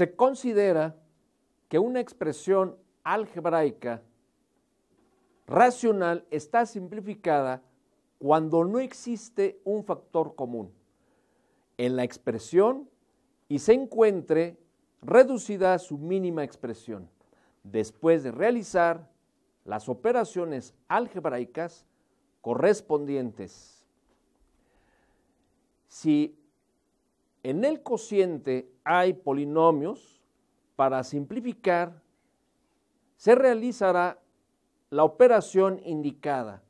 Se considera que una expresión algebraica racional está simplificada cuando no existe un factor común en la expresión y se encuentre reducida a su mínima expresión. Después de realizar las operaciones algebraicas correspondientes. Si en el cociente hay polinomios. Para simplificar, se realizará la operación indicada,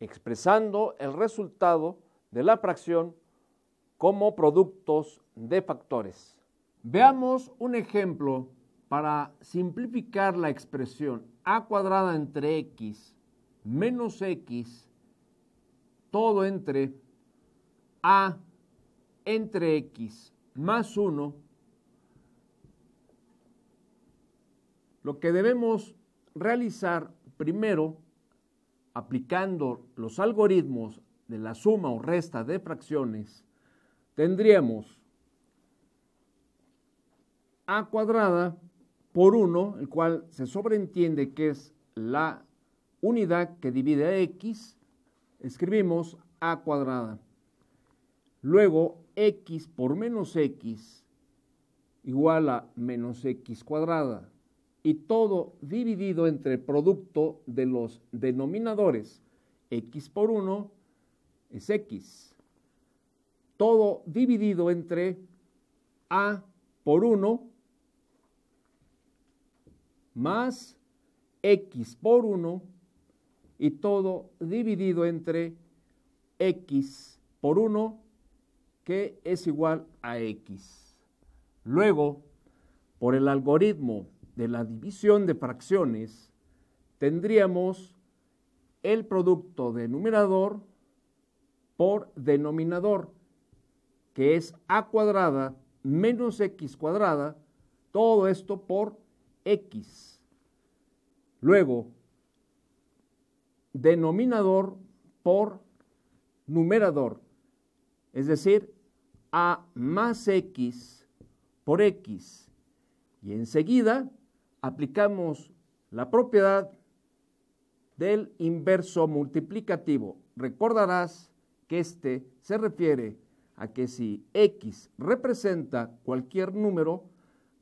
expresando el resultado de la fracción como productos de factores. Veamos un ejemplo para simplificar la expresión a cuadrada entre x menos x todo entre a entre x más 1, lo que debemos realizar primero, aplicando los algoritmos de la suma o resta de fracciones, tendríamos a cuadrada por 1, el cual se sobreentiende que es la unidad que divide a x, escribimos a cuadrada. Luego x por menos x igual a menos x cuadrada. Y todo dividido entre el producto de los denominadores. x por 1 es x. Todo dividido entre a por 1 más x por 1 y todo dividido entre x por 1 que es igual a x. Luego, por el algoritmo de la división de fracciones, tendríamos el producto de numerador por denominador, que es a cuadrada menos x cuadrada, todo esto por x. Luego, denominador por numerador, es decir, a más x por x. Y enseguida aplicamos la propiedad del inverso multiplicativo. Recordarás que este se refiere a que si x representa cualquier número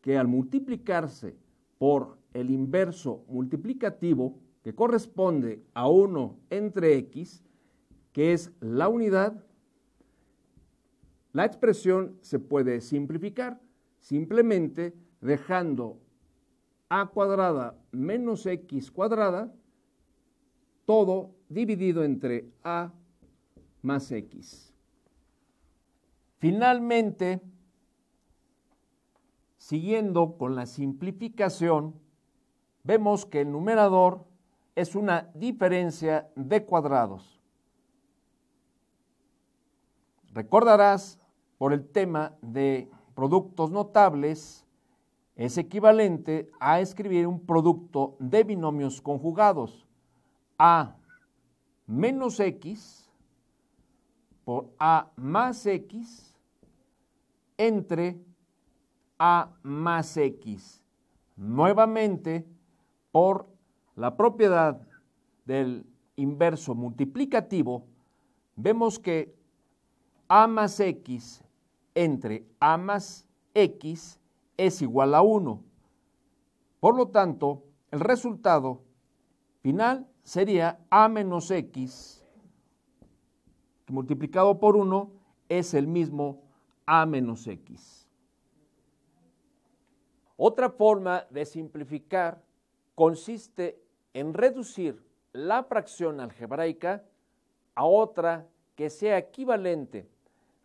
que al multiplicarse por el inverso multiplicativo que corresponde a 1 entre x, que es la unidad, la expresión se puede simplificar simplemente dejando a cuadrada menos x cuadrada todo dividido entre a más x. Finalmente, siguiendo con la simplificación, vemos que el numerador es una diferencia de cuadrados. Recordarás por el tema de productos notables es equivalente a escribir un producto de binomios conjugados. A menos X por A más X entre A más X. Nuevamente, por la propiedad del inverso multiplicativo, vemos que A más X entre A más X es igual a 1. Por lo tanto, el resultado final sería A menos X multiplicado por 1 es el mismo A menos X. Otra forma de simplificar consiste en reducir la fracción algebraica a otra que sea equivalente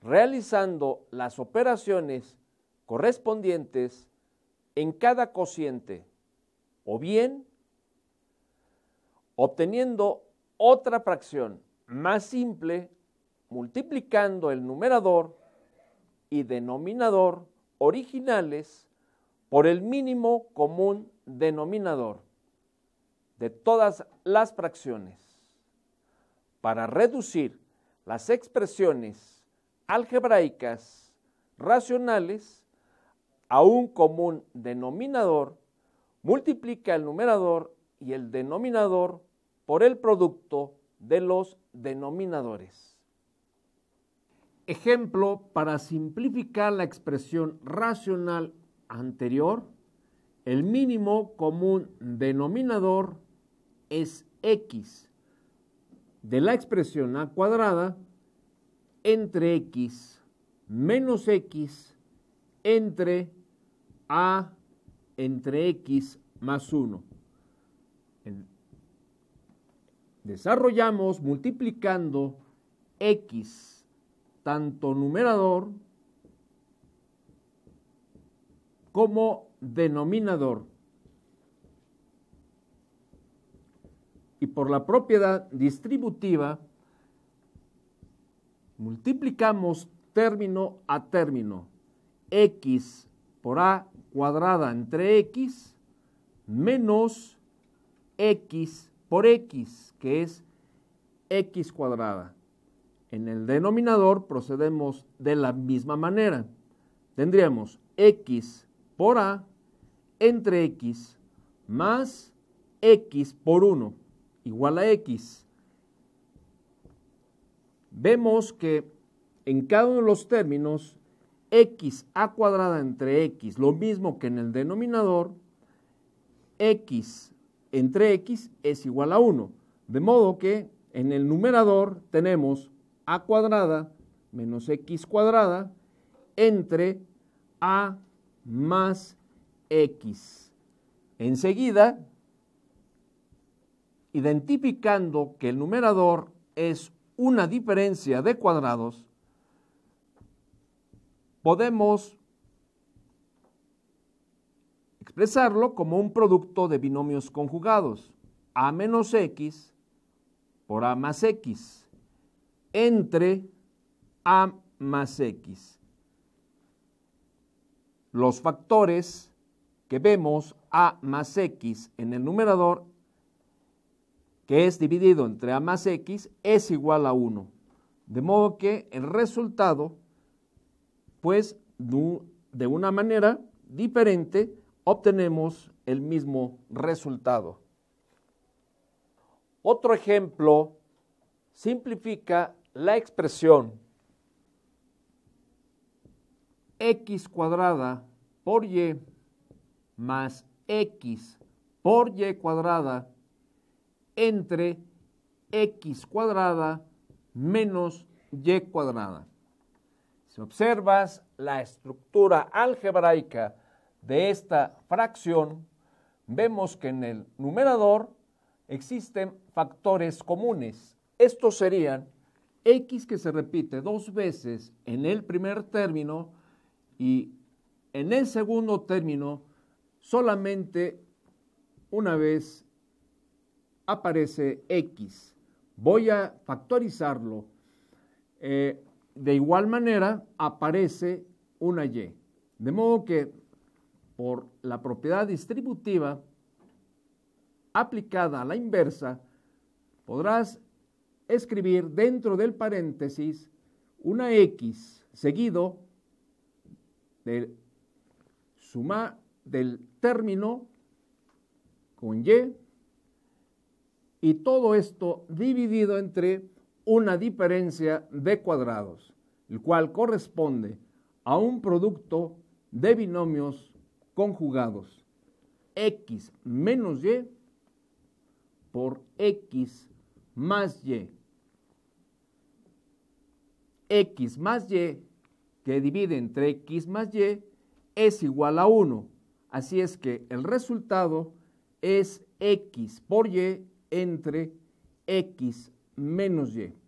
realizando las operaciones correspondientes en cada cociente o bien obteniendo otra fracción más simple multiplicando el numerador y denominador originales por el mínimo común denominador de todas las fracciones para reducir las expresiones algebraicas racionales a un común denominador, multiplica el numerador y el denominador por el producto de los denominadores. Ejemplo para simplificar la expresión racional anterior, el mínimo común denominador es x de la expresión a cuadrada entre x menos x entre a entre x más 1. Desarrollamos multiplicando x tanto numerador como denominador. Y por la propiedad distributiva, multiplicamos término a término, x por a cuadrada entre x menos x por x, que es x cuadrada. En el denominador procedemos de la misma manera. Tendríamos x por a entre x más x por 1 igual a x vemos que en cada uno de los términos, x a cuadrada entre x, lo mismo que en el denominador, x entre x es igual a 1. De modo que en el numerador tenemos a cuadrada menos x cuadrada entre a más x. Enseguida, identificando que el numerador es una diferencia de cuadrados, podemos expresarlo como un producto de binomios conjugados, a menos x por a más x, entre a más x. Los factores que vemos a más x en el numerador que es dividido entre a más x es igual a 1. De modo que el resultado, pues de una manera diferente, obtenemos el mismo resultado. Otro ejemplo simplifica la expresión x cuadrada por y más x por y cuadrada entre x cuadrada menos y cuadrada. Si observas la estructura algebraica de esta fracción, vemos que en el numerador existen factores comunes. Estos serían x que se repite dos veces en el primer término y en el segundo término solamente una vez aparece X. Voy a factorizarlo. Eh, de igual manera aparece una Y. De modo que por la propiedad distributiva aplicada a la inversa, podrás escribir dentro del paréntesis una X seguido del suma del término con Y y todo esto dividido entre una diferencia de cuadrados, el cual corresponde a un producto de binomios conjugados x menos y por x más y. x más y que divide entre x más y es igual a 1. Así es que el resultado es x por y entre X menos Y.